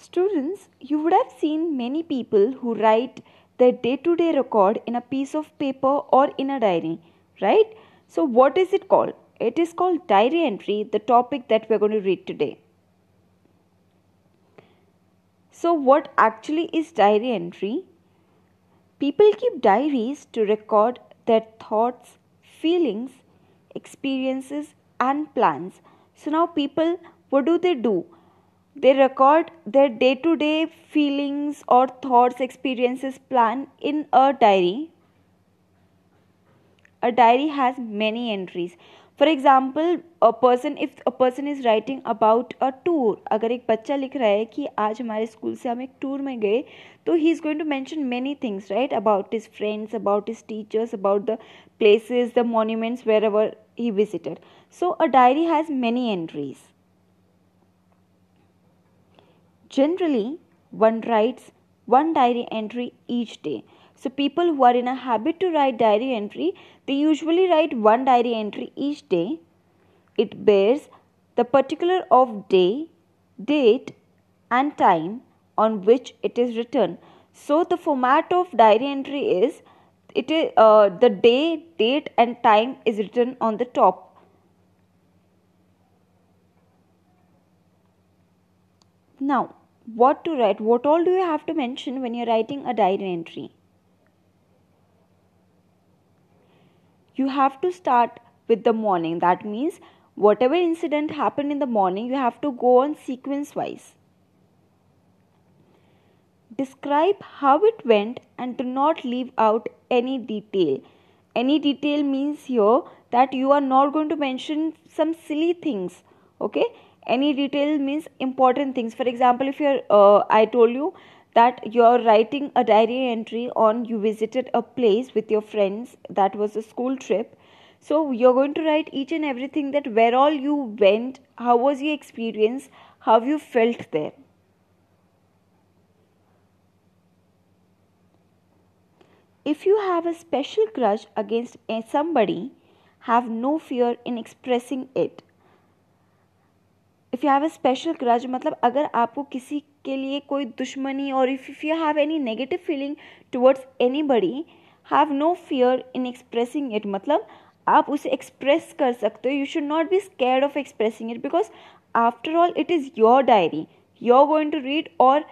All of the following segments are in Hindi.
Students, you would have seen many people who write their day to day record in a piece of paper or in a diary, right? So, what is it called? It is called diary entry, the topic that we're going to read today. So, what actually is diary entry? People keep diaries to record their thoughts, feelings, experiences, and plans. So, now people, what do they do? they record their day to day feelings or thoughts experiences plan in a diary a diary has many entries for example a person if a person is writing about a tour agar ek bachcha likh raha hai ki aaj hamare school se hum ek tour mein gaye to he is going to mention many things right about his friends about his teachers about the places the monuments wherever he visited so a diary has many entries Generally, one writes one diary entry each day. So people who are in a habit to write diary entry, they usually write one diary entry each day. It bears the particular of day, date and time on which it is written. So the format of diary entry is it is uh, the day, date and time is written on the top Now, what to write? What all do you have to mention when you're writing a diary entry? You have to start with the morning. That means whatever incident happened in the morning, you have to go on sequence wise. Describe how it went and do not leave out any detail. Any detail means here that you are not going to mention some silly things. Okay, any detail means important things for example if you're uh, i told you that you're writing a diary entry on you visited a place with your friends that was a school trip so you're going to write each and everything that where all you went how was your experience how you felt there if you have a special crush against eh, somebody have no fear in expressing it if you have a special crush मतलब अगर आपको किसी के लिए कोई दुश्मनी और if if you have any negative feeling towards anybody have no fear in expressing it मतलब आप उसे एक्सप्रेस कर सकते हो you should not be scare of expressing it because after all it is your diary you are going to read और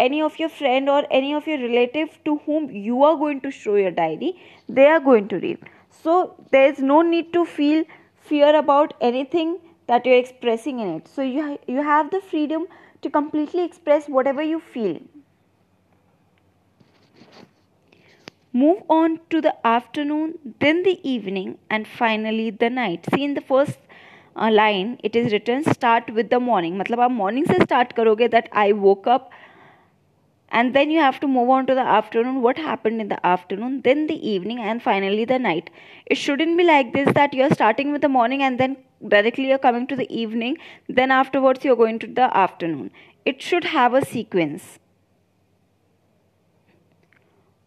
एनी ऑफ़ योर फ्रेंड और any of your relative to whom you are going to show your diary they are going to read so there is no need to feel fear about anything that you're expressing in it so you ha- you have the freedom to completely express whatever you feel move on to the afternoon then the evening and finally the night see in the first uh, line it is written start with the morning मतलब आप morning से start करोगे that I woke up and then you have to move on to the afternoon what happened in the afternoon then the evening and finally the night it shouldn't be like this that you're starting with the morning and then directly you're coming to the evening then afterwards you're going to the afternoon it should have a sequence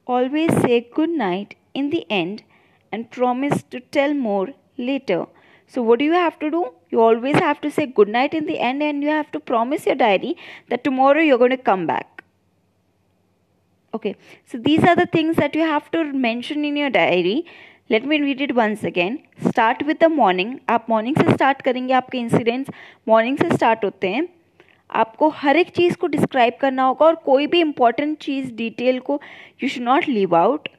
always say good night in the end and promise to tell more later so what do you have to do you always have to say good night in the end and you have to promise your diary that tomorrow you're going to come back okay so these are the things that you have to mention in your diary let me read it once again start with the morning आप मॉर्निंग से स्टार्ट करेंगे आपके इंसिडेंट्स मॉर्निंग से स्टार्ट होते हैं आपको हर एक चीज़ को डिस्क्राइब करना होगा और कोई भी इम्पॉर्टेंट चीज़ डिटेल को you should not leave out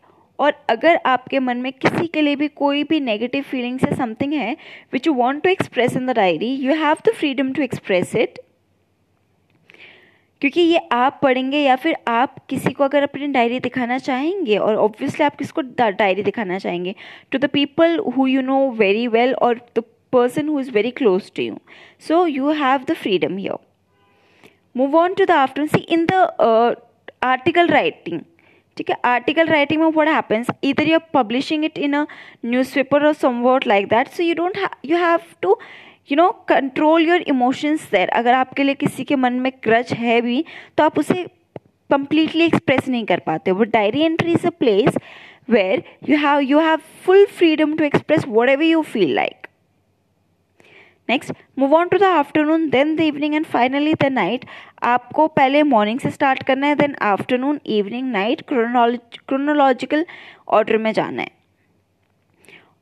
और अगर आपके मन में किसी के लिए भी कोई भी नेगेटिव फीलिंग्स या समथिंग है which you want to express in the diary you have the freedom to express it क्योंकि ये आप पढ़ेंगे या फिर आप किसी को अगर अपनी डायरी दिखाना चाहेंगे और ऑब्वियसली आप किसको डायरी दिखाना चाहेंगे to the people who you know very well और the person who is very close to you so you have the freedom your move on to the afternoon see in the article writing ठीक है आर्टिकल राइटिंग में वट हैपन्स इधर you are publishing it in a newspaper और somewhat like that so you don't you have to you know control your emotions there अगर आपके लिए किसी के मन में क्रच है भी तो आप उसे कंप्लीटली एक्सप्रेस नहीं कर पाते हो but diary entry is a place where you have you have full freedom to express whatever you feel like next move on to the afternoon then the evening and finally the night आपको पहले मॉर्निंग से स्टार्ट करना है then afternoon evening night chronological order में जाना है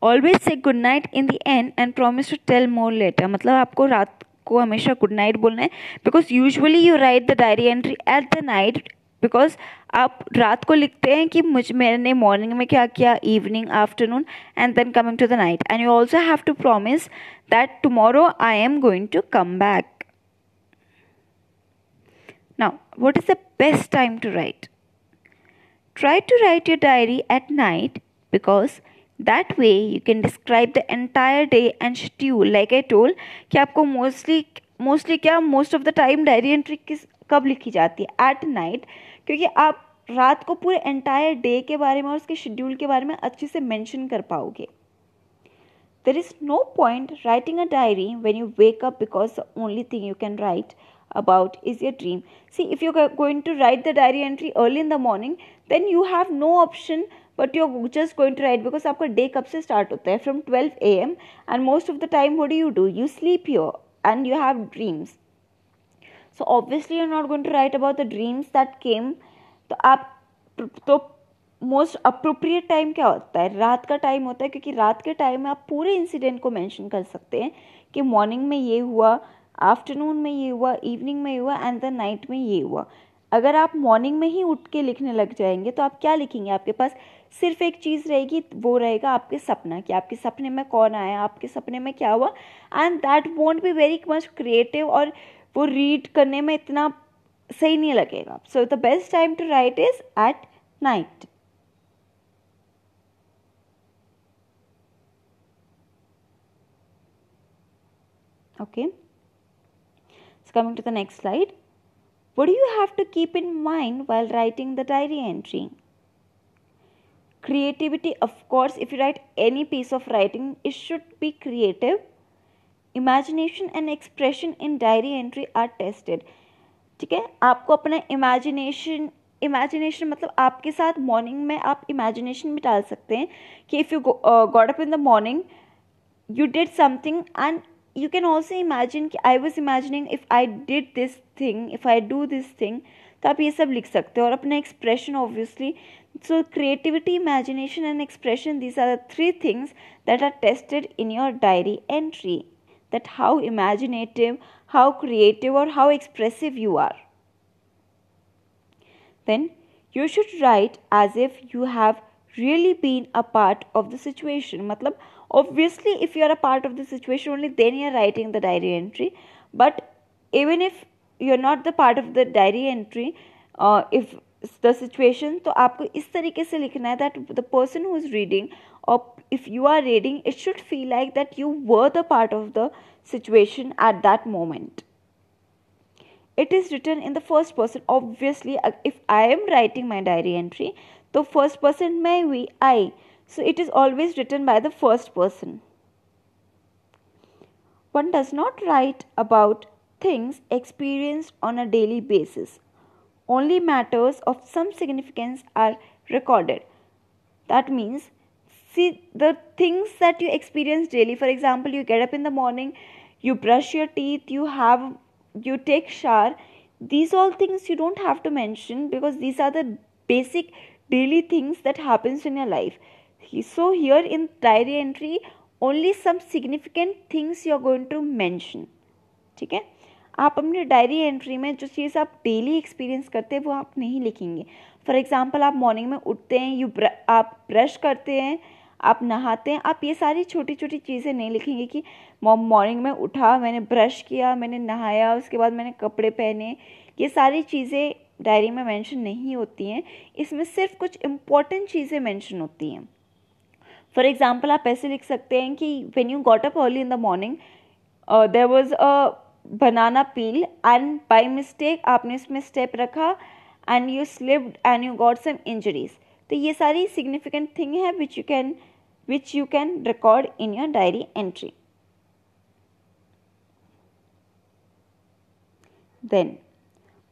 ऑलवेज से good night in the end and promise to tell more later मतलब आपको रात को हमेशा गुड नाइट बोलना है because usually you write the diary entry at the night because आप रात को लिखते हैं कि मुझ मैंने मॉर्निंग में क्या किया evening afternoon and then coming to the night and you also have to promise that tomorrow I am going to come back now what is the best time to write try to write your diary at night because that way you can describe the entire day and schedule like I told कि आपको मोस्टली मोस्टली क्या most of the time diary entry किस कब लिखी जाती है एट नाइट क्योंकि आप रात को पूरे एंटायर डे के बारे में और उसके शेड्यूल के बारे में अच्छे से मैंशन कर पाओगे there is no point writing a diary when you wake up because the only thing you can write about is your dream see if you going to write the diary entry early in the morning then you have no option but you are just going to write because आपका डे कब से स्टार्ट होता है from twelve A M and most of the time वो do you do you sleep your and you have dreams so obviously you are not going to write about the dreams that came तो आप तो मोस्ट अप्रोप्रिएट टाइम क्या होता है रात का टाइम होता है क्योंकि रात के टाइम में आप पूरे इंसिडेंट को मैंशन कर सकते हैं कि मॉर्निंग में ये हुआ आफ्टरनून में ये हुआ इवनिंग में ये हुआ एंड द नाइट में ये हुआ अगर आप मॉर्निंग में ही उठ के लिखने लग जाएंगे तो आप क्या लिखेंगे आपके पास सिर्फ एक चीज़ रहेगी वो रहेगा आपके सपना कि आपके सपने में कौन आया आपके सपने में क्या हुआ and that won't be very much creative और वो रीड करने में इतना सही नहीं लगेगा so the best time to write is at night okay coming to the next slide would you have to keep in mind while writing the diary entry creativity of course if you write any piece of writing it should be creative imagination and expression in diary entry are tested ठीक है आपको अपना इमेजिनेशन इमेजिनेशन मतलब आपके साथ मॉर्निंग में आप इमेजिनेशन भी डाल सकते हैं कि if you got up in the morning you did something and you can also imagine कि I was imagining if I did this thing if I do this thing तो आप ये सब लिख सकते हो और अपना expression obviously So, creativity, imagination, and expression these are the three things that are tested in your diary entry that how imaginative, how creative, or how expressive you are. Then you should write as if you have really been a part of the situation. Matlab, obviously, if you are a part of the situation, only then you are writing the diary entry. But even if you are not the part of the diary entry, uh, if the situation तो आपको इस तरीके से लिखना है that the person who is reading और if you are reading it should feel like that you were the part of the situation at that moment it is written in the first person obviously if I am writing my diary entry तो फर्स्ट पर्सन मै we I so it is always written by the first person one does not write about things experience on a daily basis only matters of some significance are recorded. That means, see the things that you experience daily. For example, you get up in the morning, you brush your teeth, you have, you take shower. These all things you don't have to mention because these are the basic daily things that happens in your life. So here in diary entry, only some significant things you are going to mention. ठीक है आप अपनी डायरी एंट्री में जो चीज़ आप डेली एक्सपीरियंस करते हैं वो आप नहीं लिखेंगे फॉर एग्ज़ाम्पल आप मॉर्निंग में उठते हैं यू ब्र, आप ब्रश करते हैं आप नहाते हैं आप ये सारी छोटी छोटी चीज़ें नहीं लिखेंगे कि मॉर्निंग में उठा मैंने ब्रश किया मैंने नहाया उसके बाद मैंने कपड़े पहने ये सारी चीज़ें डायरी में मेंशन नहीं होती हैं इसमें सिर्फ कुछ इम्पॉर्टेंट चीज़ें मेंशन होती हैं फॉर एग्ज़ाम्पल आप ऐसे लिख सकते हैं कि when you got up early in the morning there was a banana peel and by mistake आपने उसमें स्टेप रखा and you slip and you got some injuries तो ये सारी सिग्निफिकेंट थिंग है which you can which you can record in your diary entry then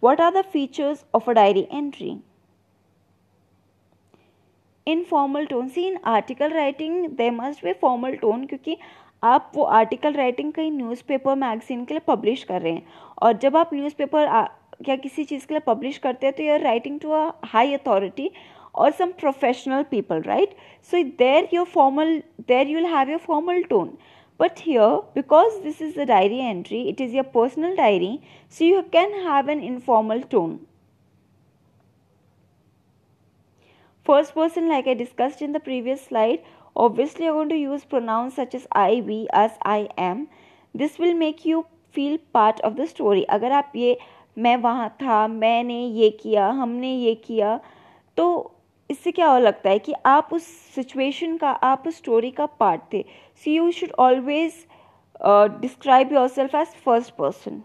what are the features of a diary entry in formal tone see in article writing they must be formal tone क्योंकि आप वो आर्टिकल राइटिंग कहीं न्यूज़पेपर मैगजीन के लिए पब्लिश कर रहे हैं और जब आप न्यूज़पेपर या किसी चीज़ के लिए पब्लिश करते हैं तो your writing to a high authority और some professional people right so there your formal there you have your formal tone but here because this is a diary entry it is your personal diary so you can have an informal tone first person like I discussed in the previous slide obviously you're going to use pronouns such as i we us i am this will make you feel part of the story अगर आप ये मैं वहाँ था मैंने ये किया हमने ये किया तो इससे क्या हो लगता है कि आप उस सिचुएशन का आप उस स्टोरी का पार्ट थे so you should always describe yourself as first person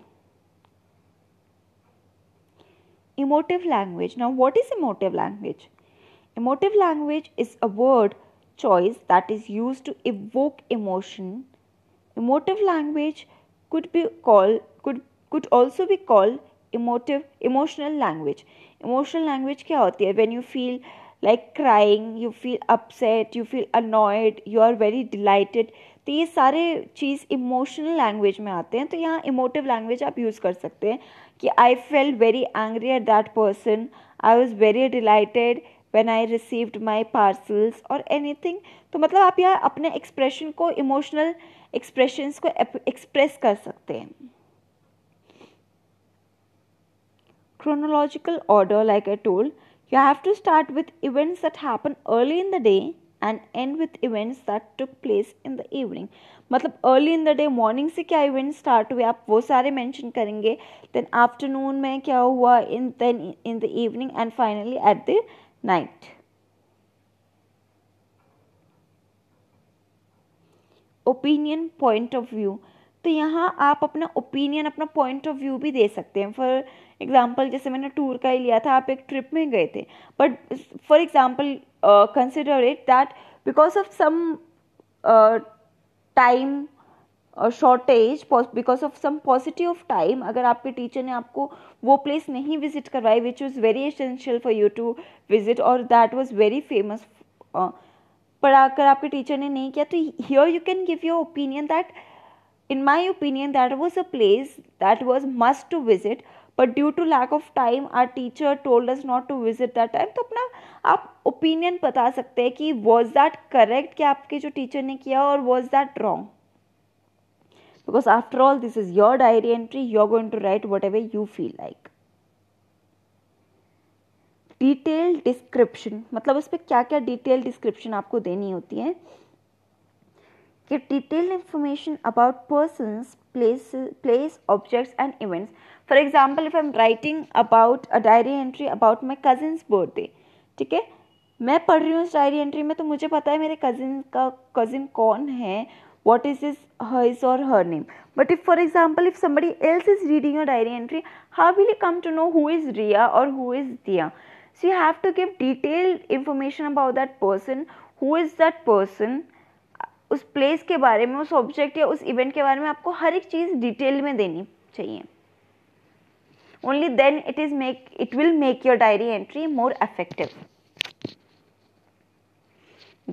emotive language now what is emotive language emotive language is a word choice that is used to evoke emotion. Emotive language could be called could could also be called emotive emotional language. Emotional language kya hoti hai When you feel like crying, you feel upset, you feel annoyed, you are very delighted. तो ये सारे चीज़ इमोशनल लैंग्वेज में आते हैं तो यहाँ इमोटिव लैंग्वेज आप यूज़ कर सकते हैं कि I felt very angry at that person I was very delighted when I received my parcels और एनी थिंग तो मतलब आप यहाँ अपने एक्सप्रेशन को इमोशनल एक्सप्रेशन को एक्सप्रेस कर सकते हैं chronological order like i told you have to start with events that happen early in the day and end with events that took place in the evening मतलब early in the day morning से क्या इवेंट स्टार्ट हुए आप वो सारे मैंशन करेंगे देन आफ्टरनून में क्या हुआ in then in the evening and finally at the night. Opinion point of view तो यहाँ आप अपना ओपिनियन अपना पॉइंट ऑफ व्यू भी दे सकते हैं फॉर एग्जाम्पल जैसे मैंने टूर का ही लिया था आप एक ट्रिप में गए थे but for example consider it that because of some time shortage because of some positive of time अगर आपके टीचर ने आपको वो प्लेस नहीं विजिट करवाई which was very essential for you to visit और दैट वॉज वेरी फेमस पर अगर आपके टीचर ने नहीं किया तो here you can give your opinion that in my opinion that was a place that was must to visit but due to lack of time our teacher told us not to visit that time तो अपना आप ओपिनियन बता सकते हैं कि वॉज दैट करेक्ट कि आपके जो टीचर ने किया और was that wrong because after all this is your diary entry you're going to write whatever you feel like detail description मतलब उस पर क्या क्या डिटेल डिस्क्रिप्शन आपको देनी होती है कि detail information about person place place objects and events for example if I am writing about a diary entry about my cousin's birthday ठीक है मैं पढ़ रही हूँ उस डायरी एंट्री में तो मुझे पता है मेरे कज़िन का कज़िन कौन है what is his, his or her name. But if, for example, if somebody else is reading your diary entry, how will you come to know who is riya or who is Dia? So you have to give detailed information about that person. Who is that person? उस प्लेस के बारे में उस ऑब्जेक्ट या उस इवेंट के बारे में आपको हर एक चीज़ डिटेल में देनी चाहिए only then it is make it will make your diary entry more effective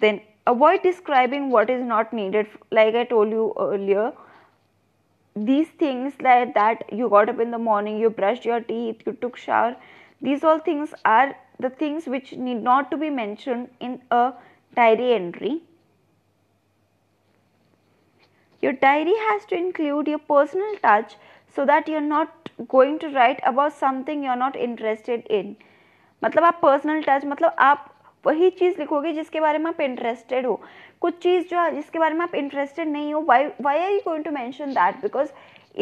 then avoid describing what is not needed like i told you earlier these things like that you got up in the morning you brushed your teeth you took shower these all things are the things which need not to be mentioned in a diary entry your diary has to include your personal touch so that you're not going to write about something you're not interested in मतलब आप पर्सनल टच मतलब आप वही चीज़ लिखोगे जिसके बारे में आप इंटरेस्टेड हो कुछ चीज़ जो जिसके बारे में आप इंटरेस्टेड नहीं हो why why are you going to mention that because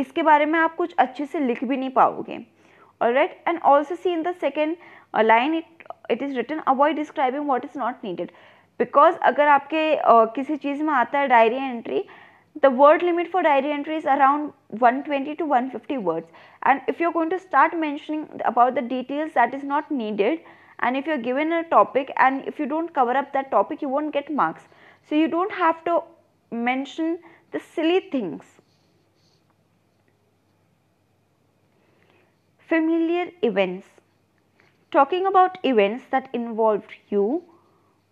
इसके बारे में आप कुछ अच्छे से लिख भी नहीं पाओगे और write and also see in the second line it it is written avoid describing what is not needed because अगर आपके uh, किसी चीज़ में आता है diary entry the word limit for diary entry is around one twenty to one fifty words and if you going to start mentioning about the details that is not needed and if you're given a topic and if you don't cover up that topic you won't get marks so you don't have to mention the silly things familiar events talking about events that involved you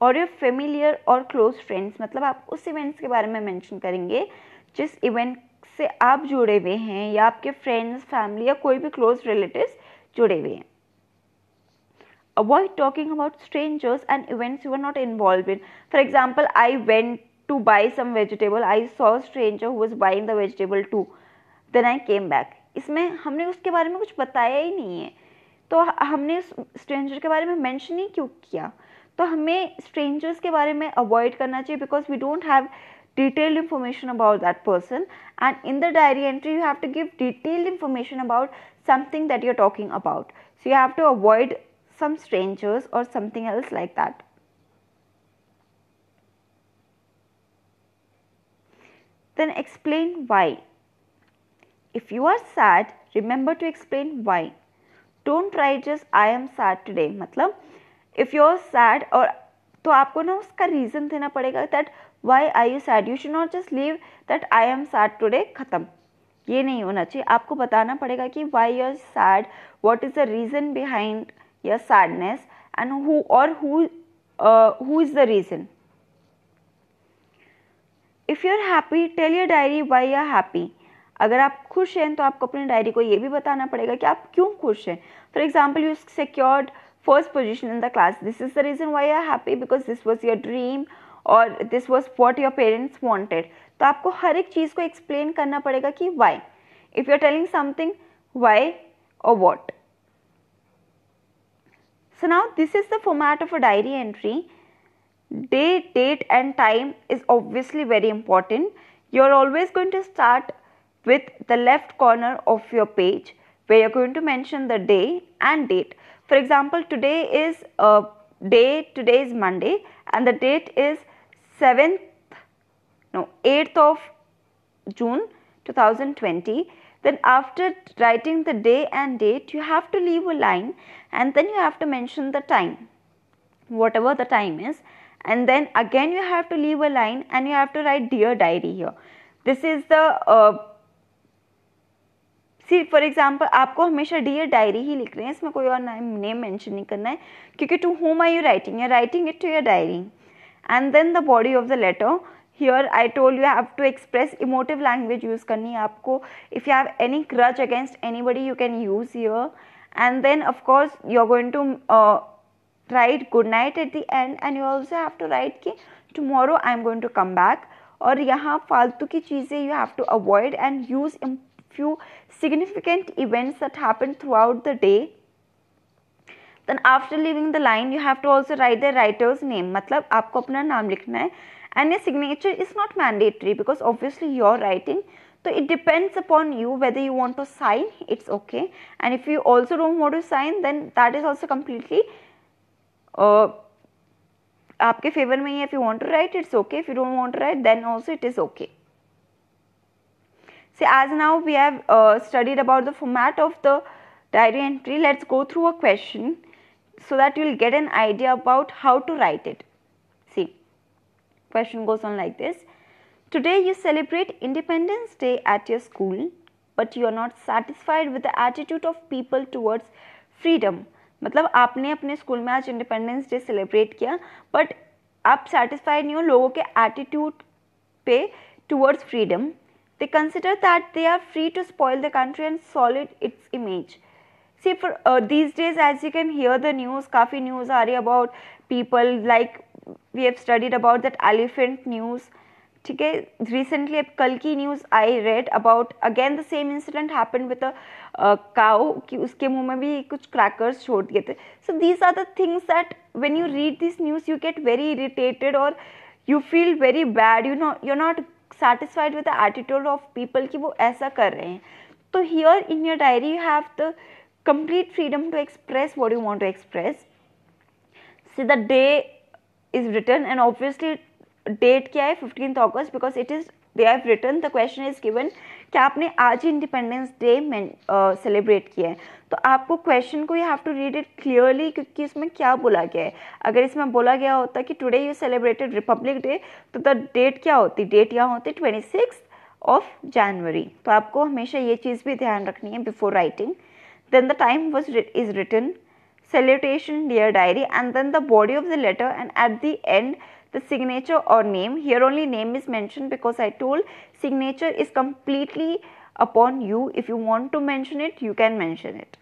और योर फेमिलियर और क्लोज फ्रेंड्स मतलब आप उस इवेंट्स के बारे में मेंशन करेंगे जिस इवेंट से आप जुड़े हुए हैं या आपके फ्रेंड्स फैमिली या कोई भी क्लोज रिलेटिव्स जुड़े हुए हैं avoid talking about strangers and events you are not involved in for example i went to buy some vegetable i saw a stranger who was buying the vegetable too then i came back इसमें हमने उसके बारे में कुछ बताया ही नहीं है तो हमने स्ट्रेंजर के बारे में मेंशन ही क्यों किया तो हमें स्ट्रेंजर्स के बारे में अवॉइड करना चाहिए because we don't have detailed information about that person and in the diary entry you have to give detailed information about something that you're talking about so you have to avoid some strangers or something else like that. Then explain why. If you are sad, remember to explain why. Don't try just I am sad today. matlab if you are sad or to aapko na uska reason dena padega that why are you sad you should not just leave that i am sad today khatam ये नहीं होना चाहिए आपको बताना पड़ेगा कि why you are sad what is the reason behind या सैडनेस एंड who और who who is the reason if you are happy tell your diary why are happy अगर आप खुश हैं तो आपको अपनी डायरी को ये भी बताना पड़ेगा कि आप क्यों खुश हैं for example you secured first position in the class this is the reason why are happy because this was your dream और this was what your parents wanted तो आपको हर एक चीज़ को एक्सप्लेन करना पड़ेगा कि why if you are telling something why और what So now this is the format of a diary entry. Day, date and time is obviously very important. You're always going to start with the left corner of your page where you're going to mention the day and date. For example, today is a day, today is Monday and the date is 7th, no, 8th of June 2020 then after writing the day and date you have to leave a line and then you have to mention the time whatever the time is and then again you have to leave a line and you have to write dear diary here this is the uh, see for example आपको हमेशा डियर डायरी ही लिख रहे हैं इसमें कोई और नेम मेंशन नहीं करना है क्योंकि to whom are you writing you writing it to your diary and then the body of the letter here I told you have to express emotive language use करनी है आपको if you have any grudge against anybody you can use here and then of course you are going to write good night at the end and you also have to write कि tomorrow I am going to come back और यहाँ फालतू की चीज़ें you have to avoid and use um few significant events that happen throughout the day then after leaving the line you have to also write the writer's name मतलब आपको अपना नाम लिखना है and a signature is not mandatory because obviously you are writing तो it depends upon you whether you want to sign it's okay and if you also don't want to sign then that is also completely आपके फेवर में ही if you want to write it's okay if you don't want to write then also it is okay see as now we have studied about the the of the diary entry let's go through a question so that you will get an idea about how to write it. See, question goes on like this. Today you celebrate Independence Day at your school, but you are not satisfied with the attitude of people towards freedom. मतलब आपने अपने स्कूल में आज इंडिपेंडेंस डे सेलिब्रेट किया बट आप सेटिस्फाइड नहीं हो लोगों के एटीट्यूड पे towards freedom they consider that they are free to spoil the country and soiled its image see for uh, these days as you can hear the news kafi news are about people like we have studied about that elephant news ठीक है रिसेंटली अब कल की news I read about again the same incident happen with a cow कि उसके मुंह में भी कुछ क्रैकर्स छोड़ दिए थे so these are the things that when you read this news you get very irritated और you feel very bad you know you not satisfied with the attitude of people कि वो ऐसा कर रहे हैं तो here in your diary you have the complete freedom to express what you want to express see the day is written and obviously date क्या है fifteen August because it is they have written the question is given कि आपने आज ही इंडिपेंडेंस डे सेलिब्रेट किया है तो आपको क्वेश्चन को you have to read it clearly क्योंकि इसमें क्या बोला गया है अगर इसमें बोला गया होता कि today you celebrated republic day तो द डेट क्या होती डेट यहाँ होती ट्वेंटी सिक्स ऑफ जनवरी तो आपको हमेशा ये चीज़ भी ध्यान रखनी है before writing Then the time was is written, salutation, dear diary, and then the body of the letter, and at the end the signature or name. Here only name is mentioned because I told signature is completely upon you. If you want to mention it, you can mention it.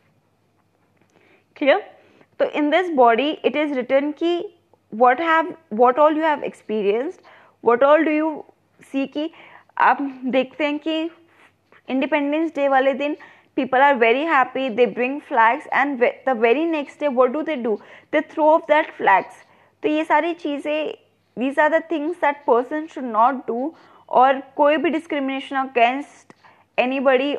Clear? So in this body, it is written ki what have what all you have experienced, what all do you see ki आप dekhte hain ki Independence Day wale din people are very happy they bring flags and the very next day what do they do they throw off that flags तो ये सारी चीज़ें these are the things that person should not do और कोई भी discrimination against anybody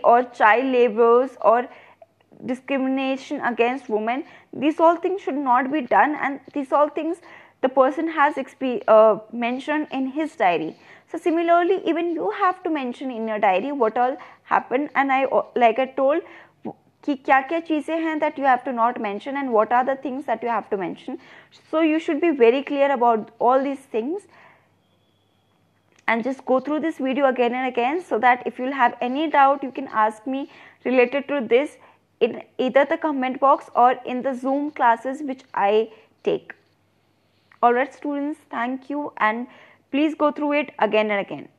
discrimination against women these all things should not be done and these all things the person has uh, mentioned in his diary so similarly, even you have to mention in your diary what all happened and I uh, like I told कि क्या क्या चीज़ें हैं that you have to not mention and what are the things that you have to mention so you should be very clear about all these and just go through this video again and again so that if you'll have any doubt you can ask me related to this in either the comment box or in the zoom classes which i take all right students thank you and Please go through it again and again.